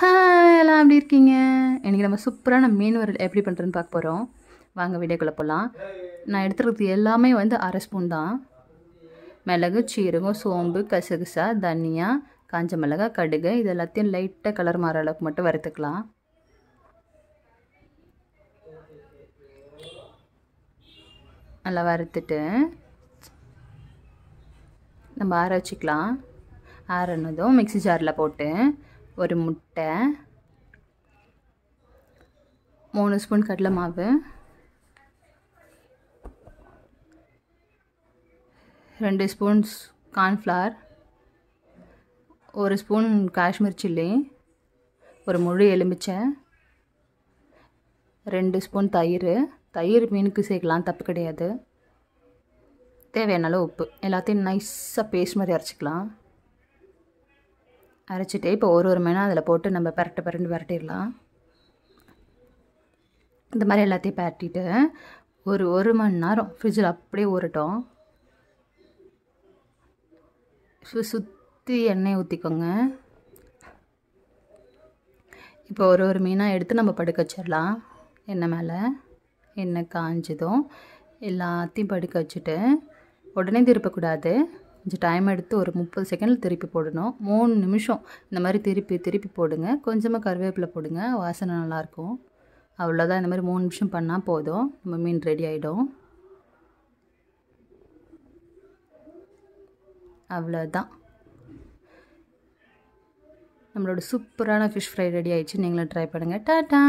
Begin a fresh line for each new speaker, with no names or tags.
hi எல்லாம் எப்படி இருக்கீங்க இன்றைக்கி நம்ம சூப்பரான மீன் வரல் எப்படி பண்ணுறதுன்னு பார்க்க போகிறோம் வாங்க வீடியோக்குள்ளே போகலாம் நான் எடுத்துக்கிறது எல்லாமே வந்து அரை ஸ்பூன் தான் மிளகு சீரகம் சோம்பு கசகுசா தனியா காஞ்ச மிளகா கடுகு இது எல்லாத்தையும் லைட்டாக கலர் மாற அளவுக்கு மட்டும் வறுத்துக்கலாம் நல்லா வறுத்துட்டு நம்ம ஆற வச்சுக்கலாம் ஆறனதும் மிக்சி ஜாரில் போட்டு ஒரு முட்டை மூணு ஸ்பூன் கடலை மாவு ரெண்டு ஸ்பூன்ஸ் கார்ன்ஃப்ளவர் ஒரு ஸ்பூன் காஷ்மீர் சில்லி ஒரு முழு எலுமிச்சை ரெண்டு ஸ்பூன் தயிர் தயிர் மீனுக்கு சேர்க்கலாம் தப்பு கிடையாது தேவையான உப்பு எல்லாத்தையும் நைஸாக பேஸ்ட் மாதிரி அரைச்சிக்கலாம் அரைச்சிட்டு இப்போ ஒரு ஒரு மேனா அதில் போட்டு நம்ம பரட்டு பரண்டு பரட்டிடலாம் இந்த மாதிரி எல்லாத்தையும் பரட்டிட்டு ஒரு ஒரு மணி நேரம் ஃப்ரிட்ஜில் அப்படியே ஊறட்டும் சுற்றி எண்ணெய் ஊற்றிக்கோங்க இப்போ ஒரு ஒரு மீனாக எடுத்து நம்ம படுக்க வச்சிடலாம் எண்ணெய் மேலே எண்ணெய் காஞ்சதும் எல்லாத்தையும் படுக்க வச்சுட்டு உடனே திருப்பக்கூடாது கொஞ்சம் டைம் எடுத்து ஒரு முப்பது செகண்டில் திருப்பி போடணும் மூணு நிமிஷம் இந்த மாதிரி திருப்பி திருப்பி போடுங்க கொஞ்சமாக கருவேப்பில் போடுங்க வாசனை நல்லாயிருக்கும் அவ்வளோதான் இந்த மாதிரி மூணு நிமிஷம் பண்ணால் போதும் நம்ம மீன் ரெடி ஆகிடும் அவ்வளோதான் நம்மளோட சூப்பரான ஃபிஷ் ஃப்ரை ரெடி ஆயிடுச்சு நீங்களும் ட்ரை பண்ணுங்கள் டாட்டா